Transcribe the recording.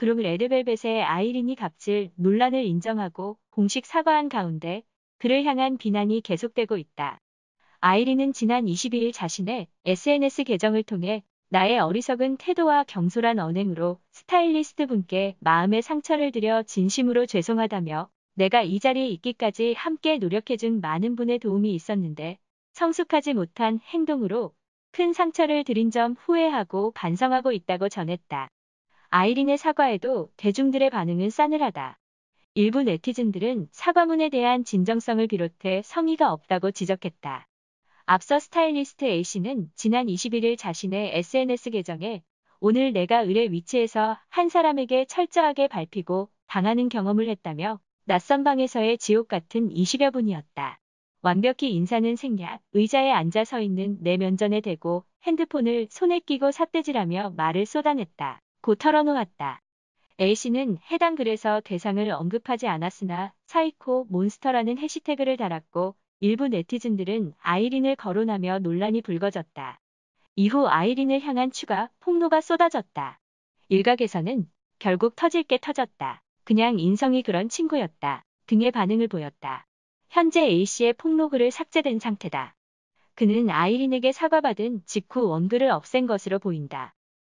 그룹 레드벨벳의 아이린이 갑질 논란을 인정하고 공식 사과한 가운데 그를 향한 비난이 계속되고 있다. 아이린은 지난 22일 자신의 SNS 계정을 통해 나의 어리석은 태도와 경솔한 언행으로 스타일리스트 분께 마음의 상처를 드려 진심으로 죄송하다며 내가 이 자리에 있기까지 함께 노력해준 많은 분의 도움이 있었는데 성숙하지 못한 행동으로 큰 상처를 드린 점 후회하고 반성하고 있다고 전했다. 아이린의 사과에도 대중들의 반응은 싸늘하다. 일부 네티즌들은 사과문에 대한 진정성을 비롯해 성의가 없다고 지적했다. 앞서 스타일리스트 A씨는 지난 21일 자신의 SNS 계정에 오늘 내가 을의 위치에서 한 사람에게 철저하게 밟히고 당하는 경험을 했다며 낯선 방에서의 지옥 같은 20여 분이었다. 완벽히 인사는 생략, 의자에 앉아 서 있는 내 면전에 대고 핸드폰을 손에 끼고 삿대질하며 말을 쏟아냈다. 고 털어놓았다. A씨는 해당 글에서 대상을 언급하지 않았으나 사이코 몬스터라는 해시태그를 달았고 일부 네티즌들은 아이린을 거론하며 논란이 불거졌다. 이후 아이린을 향한 추가 폭로가 쏟아졌다. 일각에서는 결국 터질 게 터졌다. 그냥 인성이 그런 친구였다. 등의 반응을 보였다. 현재 A씨의 폭로글을 삭제된 상태다. 그는 아이린에게 사과받은 직후 원글을 없앤 것으로 보인다.